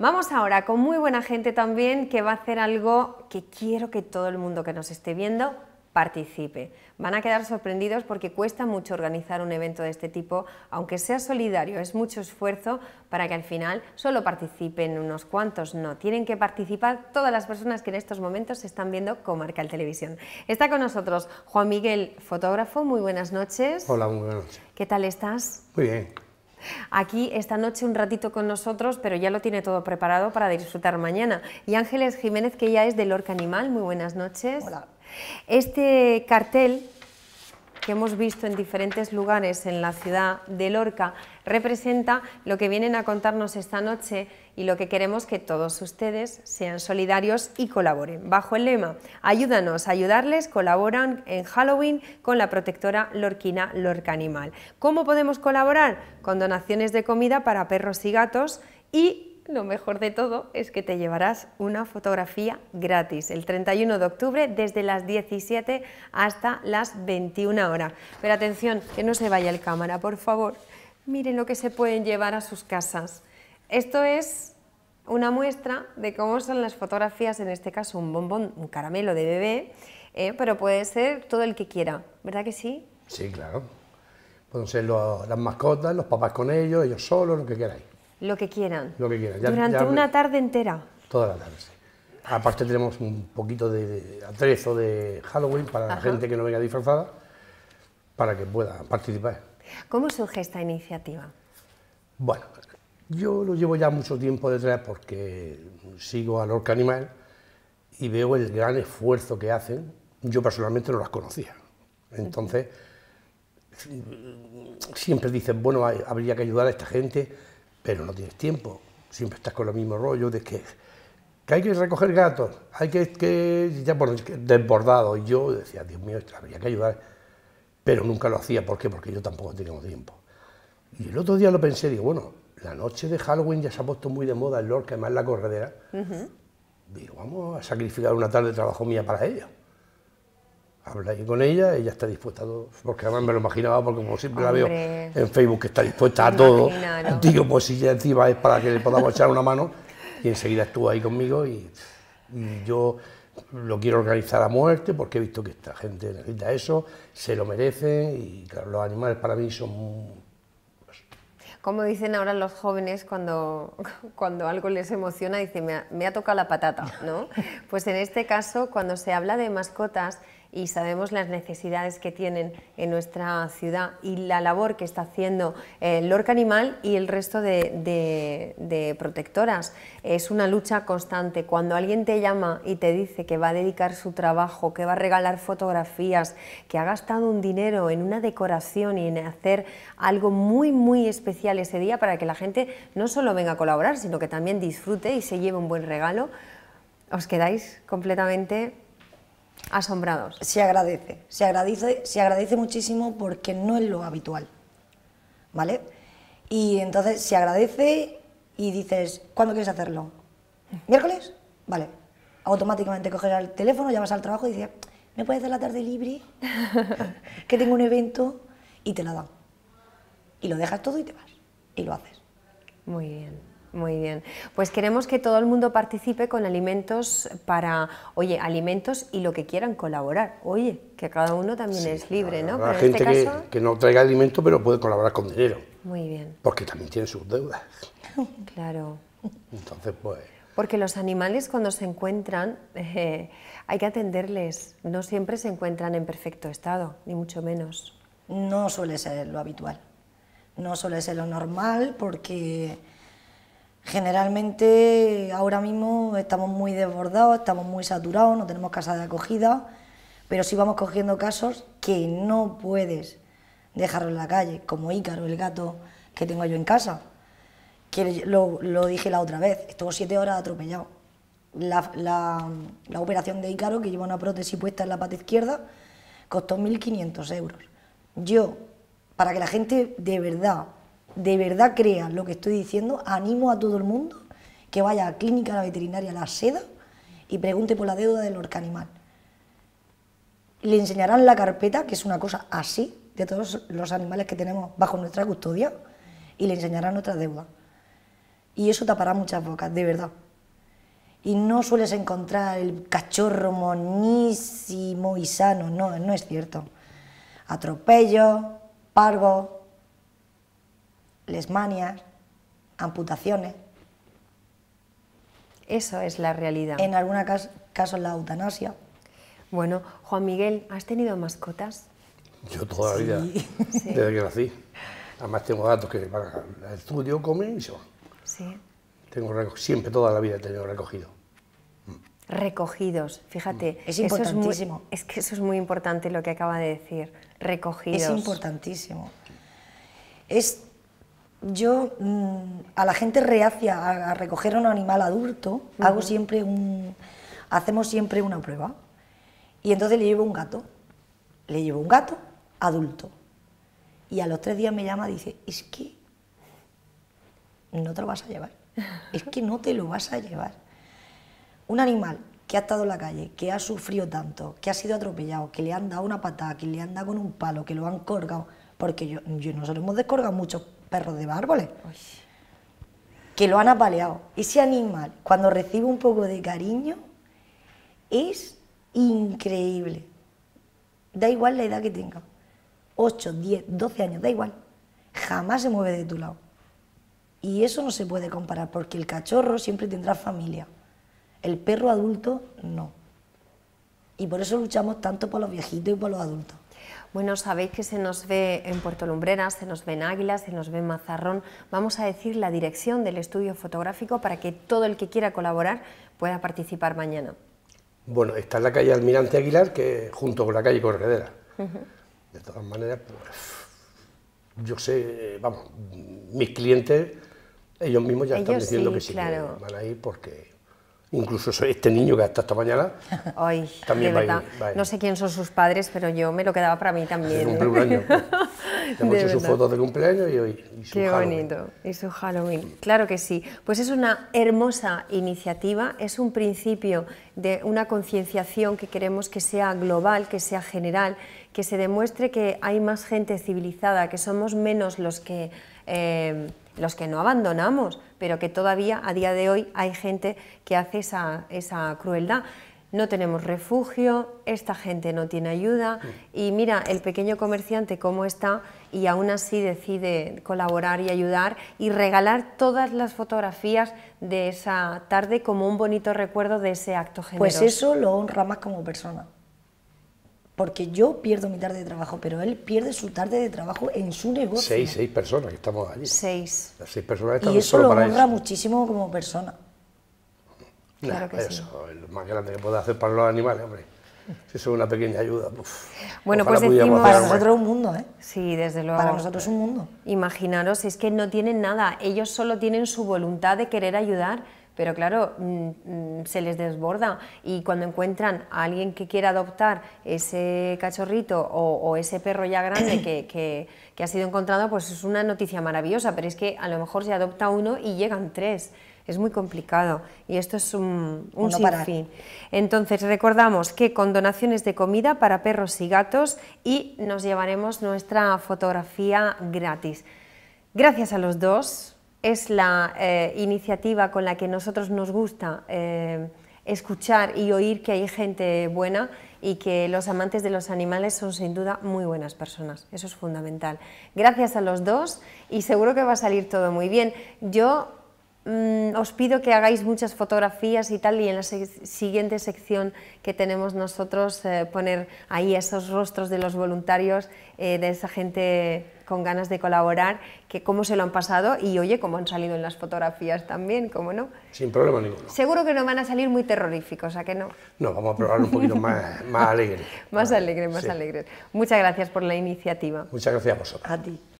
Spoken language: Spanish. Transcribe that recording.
Vamos ahora con muy buena gente también que va a hacer algo que quiero que todo el mundo que nos esté viendo participe. Van a quedar sorprendidos porque cuesta mucho organizar un evento de este tipo, aunque sea solidario, es mucho esfuerzo para que al final solo participen unos cuantos, no, tienen que participar todas las personas que en estos momentos están viendo el Televisión. Está con nosotros Juan Miguel, fotógrafo, muy buenas noches. Hola, muy buenas noches. ¿Qué tal estás? Muy bien aquí esta noche un ratito con nosotros, pero ya lo tiene todo preparado para disfrutar mañana. Y Ángeles Jiménez, que ya es de Lorca Animal, muy buenas noches. Hola. Este cartel que hemos visto en diferentes lugares en la ciudad de Lorca representa lo que vienen a contarnos esta noche y lo que queremos que todos ustedes sean solidarios y colaboren. Bajo el lema Ayúdanos a ayudarles, colaboran en Halloween con la protectora lorquina Lorca Animal. ¿Cómo podemos colaborar? Con donaciones de comida para perros y gatos y lo mejor de todo es que te llevarás una fotografía gratis el 31 de octubre desde las 17 hasta las 21 horas. Pero atención, que no se vaya el cámara, por favor. Miren lo que se pueden llevar a sus casas. Esto es una muestra de cómo son las fotografías, en este caso un bombón, un caramelo de bebé, ¿eh? pero puede ser todo el que quiera, ¿verdad que sí? Sí, claro. Pueden ser las mascotas, los papás con ellos, ellos solos, lo que queráis. Lo que quieran. Durante una tarde entera. Toda la tarde, sí. Aparte tenemos un poquito de atrezo de Halloween para la gente que no venga disfrazada, para que pueda participar. ¿Cómo surge esta iniciativa? Bueno, yo lo llevo ya mucho tiempo detrás porque sigo a Lorca Animal y veo el gran esfuerzo que hacen. Yo personalmente no las conocía. Entonces, siempre dicen, bueno, habría que ayudar a esta gente pero no tienes tiempo. Siempre estás con lo mismo rollo de que, hay que recoger gatos, hay que, ya por desbordado. Y yo decía, Dios mío, habría que ayudar, pero nunca lo hacía. ¿Por qué? Porque yo tampoco tenía tiempo. Y el otro día lo pensé, digo, bueno, la noche de Halloween ya se ha puesto muy de moda el Lorca, más la corredera. Digo, vamos a sacrificar una tarde de trabajo mía para ella ahí con ella, ella está dispuesta a todo. Porque además me lo imaginaba, porque como siempre la veo en Facebook que está dispuesta a todo. Digo, pues si ya encima es para que le podamos echar una mano. Y enseguida estuvo ahí conmigo y, yo lo quiero organizar a muerte porque he visto que esta gente necesita eso, se lo merece y claro, los animales para mí son Como dicen ahora los jóvenes cuando, cuando algo les emociona, dicen, me ha tocado la patata, ¿no? Pues en este caso, cuando se habla de mascotas, y sabemos las necesidades que tienen en nuestra ciudad y la labor que está haciendo el eh, Lorca Animal y el resto de, de protectoras. Es una lucha constante. Cuando alguien te llama y te dice que va a dedicar su trabajo, que va a regalar fotografías, que ha gastado un dinero en una decoración y en hacer algo muy, muy especial ese día para que la gente no solo venga a colaborar, sino que también disfrute y se lleve un buen regalo, os quedáis completamente Asombrados. Se agradece, se agradece, se agradece muchísimo porque no es lo habitual, ¿vale? Y entonces se agradece y dices, ¿cuándo quieres hacerlo? ¿Miércoles? Vale. Automáticamente coges el teléfono, llamas al trabajo y dices, ¿me puedes hacer la tarde libre? que tengo un evento y te la dan. Y lo dejas todo y te vas. Y lo haces. Muy bien. Muy bien. Pues queremos que todo el mundo participe con alimentos para, oye, alimentos y lo que quieran colaborar. Oye, que cada uno también es libre, ¿no? La este gente que, no traiga alimento pero puede colaborar con dinero. Muy bien. Porque también tiene sus deudas. Claro. Entonces, pues... Porque los animales cuando se encuentran eh, hay que atenderles. No siempre se encuentran en perfecto estado, ni mucho menos. No suele ser lo habitual. No suele ser lo normal porque Generalmente ahora mismo estamos muy desbordados, estamos muy saturados, no tenemos casa de acogida, pero sí vamos cogiendo casos que no puedes dejarlo en la calle, como Ícaro, el gato que tengo yo en casa, que lo, dije la otra vez, estuvo siete horas atropellado. La, operación de Ícaro, que lleva una prótesis puesta en la pata izquierda, costó 1.500 euros. Yo, para que la gente de verdad de verdad crean lo que estoy diciendo, animo a todo el mundo que vaya a la Clínica a La Veterinaria a La Seda y pregunte por la deuda del orca animal Le enseñarán la carpeta, que es una cosa así, de todos los animales que tenemos bajo nuestra custodia, y le enseñarán otra deuda. Y eso tapará muchas bocas, de verdad. Y no sueles encontrar el cachorro monísimo y sano, no, no es cierto. atropello, pargo lesmanias, amputaciones. Eso es la realidad. En algunos casos, la eutanasia. Bueno, Juan Miguel, ¿has tenido mascotas? Yo toda la vida, sí. desde que nací. Además tengo gatos que van al estudio, comen y se Sí. Tengo siempre toda la vida he tenido recogido. Recogidos, fíjate. Mm. Es importantísimo. Es, es, que eso es muy importante lo que acaba de decir. Recogidos. Es importantísimo. Es yo mm, a la gente reacia a, recoger a un animal adulto, hago siempre hacemos siempre una prueba. Y entonces le llevo un gato, le llevo un gato adulto. Y a los tres días me llama y dice, es que no te lo vas a llevar, es que no te lo vas a llevar. Un animal que ha estado en la calle, que ha sufrido tanto, que ha sido atropellado, que le han dado una patada, que le han dado con un palo, que lo han colgado, porque yo, yo nosotros hemos descolgado muchos perros de árboles. Que lo han apaleado. Ese animal, cuando recibe un poco de cariño, es increíble. Da igual la edad que tenga. 8, 10, 12 años, da igual. Jamás se mueve de tu lado. Y eso no se puede comparar porque el cachorro siempre tendrá familia. El perro adulto no. Y por eso luchamos tanto por los viejitos y por los adultos. Bueno, sabéis que se nos ve en Puerto Lumbreras, se nos ve en Águila, se nos ve en Mazarrón. Vamos a decir la dirección del estudio fotográfico para que todo el que quiera colaborar pueda participar mañana. Bueno, está en la calle Almirante Aguilar, que junto con la calle Corredera. De todas maneras, pues, yo sé, vamos, mis clientes, ellos mismos ya están diciendo que sí van a ir porque Incluso este niño que hasta esta mañana Ay, también No sé quién son sus padres, pero yo me lo quedaba para mí también. Hemos hecho sus fotos de cumpleaños y hoy. Qué bonito. Y Halloween. Claro que sí. Pues es una hermosa iniciativa, es un principio de una concienciación que queremos que sea global, que sea general, que se demuestre que hay más gente civilizada, que somos menos los que. Eh, los que no abandonamos, pero que todavía a día de hoy hay gente que hace esa, esa crueldad no tenemos refugio, esta gente no tiene ayuda mm. y mira el pequeño comerciante cómo está y aún así decide colaborar y ayudar y regalar todas las fotografías de esa tarde como un bonito recuerdo de ese acto generoso. Pues eso lo honra más como persona. Porque yo pierdo mi tarde de trabajo, pero él pierde su tarde de trabajo en su negocio. Seis, personas que estamos allí. Seis. seis personas Y eso lo honra muchísimo como persona. Claro que eso, sí. es lo más grande que puede hacer para los animales, hombre. Si eso es una pequeña ayuda. Bueno, pues decimos... Para nosotros un mundo, ¿eh? Sí, desde luego. Para nosotros un mundo. Imaginaros, es que no tienen nada. Ellos solo tienen su voluntad de querer ayudar, pero claro, mm, mm, se les desborda. Y cuando encuentran a alguien que quiera adoptar ese cachorrito o, ese perro ya grande que, que ha sido encontrado, pues es una noticia maravillosa. Pero es que a lo mejor se adopta uno y llegan tres. Es muy complicado y esto es un, un sinfín. Entonces, recordamos que con donaciones de comida para perros y gatos y nos llevaremos nuestra fotografía gratis. Gracias a los dos, es la eh, iniciativa con la que nosotros nos gusta eh, escuchar y oír que hay gente buena y que los amantes de los animales son sin duda muy buenas personas. Eso es fundamental. Gracias a los dos y seguro que va a salir todo muy bien. Yo Mm, os pido que hagáis muchas fotografías y tal, y en la siguiente sección que tenemos nosotros eh, poner ahí esos rostros de los voluntarios, eh, de esa gente con ganas de colaborar, que cómo se lo han pasado y oye, cómo han salido en las fotografías también, cómo no. Sin problema ninguno. Seguro que no van a salir muy terroríficos, ¿a que no? No, vamos a probar un poquito más, más alegre. más alegre, más alegre. Muchas gracias por la iniciativa. Muchas gracias a vosotros. A ti.